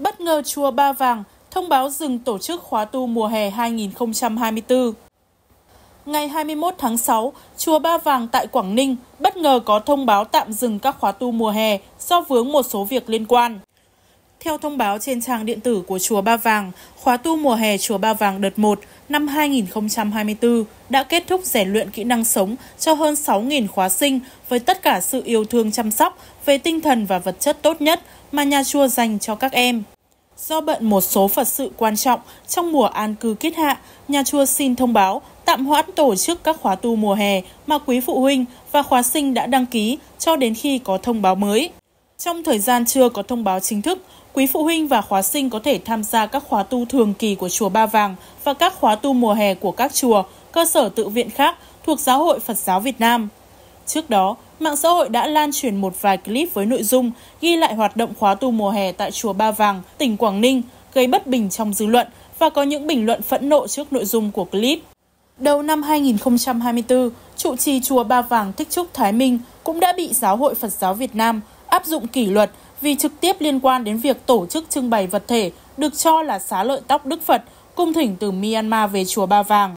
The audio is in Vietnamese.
bất ngờ Chùa Ba Vàng thông báo dừng tổ chức khóa tu mùa hè 2024. Ngày 21 tháng 6, Chùa Ba Vàng tại Quảng Ninh bất ngờ có thông báo tạm dừng các khóa tu mùa hè do vướng một số việc liên quan. Theo thông báo trên trang điện tử của Chùa Ba Vàng, khóa tu mùa hè Chùa Ba Vàng đợt 1 năm 2024 đã kết thúc rèn luyện kỹ năng sống cho hơn 6.000 khóa sinh với tất cả sự yêu thương chăm sóc về tinh thần và vật chất tốt nhất mà nhà chùa dành cho các em. Do bận một số Phật sự quan trọng trong mùa an cư kết hạ, nhà chùa xin thông báo tạm hoãn tổ chức các khóa tu mùa hè mà quý phụ huynh và khóa sinh đã đăng ký cho đến khi có thông báo mới. Trong thời gian chưa có thông báo chính thức, quý phụ huynh và khóa sinh có thể tham gia các khóa tu thường kỳ của chùa Ba Vàng và các khóa tu mùa hè của các chùa, cơ sở tự viện khác thuộc Giáo hội Phật giáo Việt Nam. Trước đó, mạng xã hội đã lan truyền một vài clip với nội dung ghi lại hoạt động khóa tu mùa hè tại chùa Ba Vàng, tỉnh Quảng Ninh, gây bất bình trong dư luận và có những bình luận phẫn nộ trước nội dung của clip. Đầu năm 2024, trụ trì chùa Ba Vàng Thích Trúc Thái Minh cũng đã bị Giáo hội Phật giáo Việt Nam áp dụng kỷ luật vì trực tiếp liên quan đến việc tổ chức trưng bày vật thể được cho là xá lợi tóc Đức Phật cung thỉnh từ Myanmar về chùa Ba Vàng.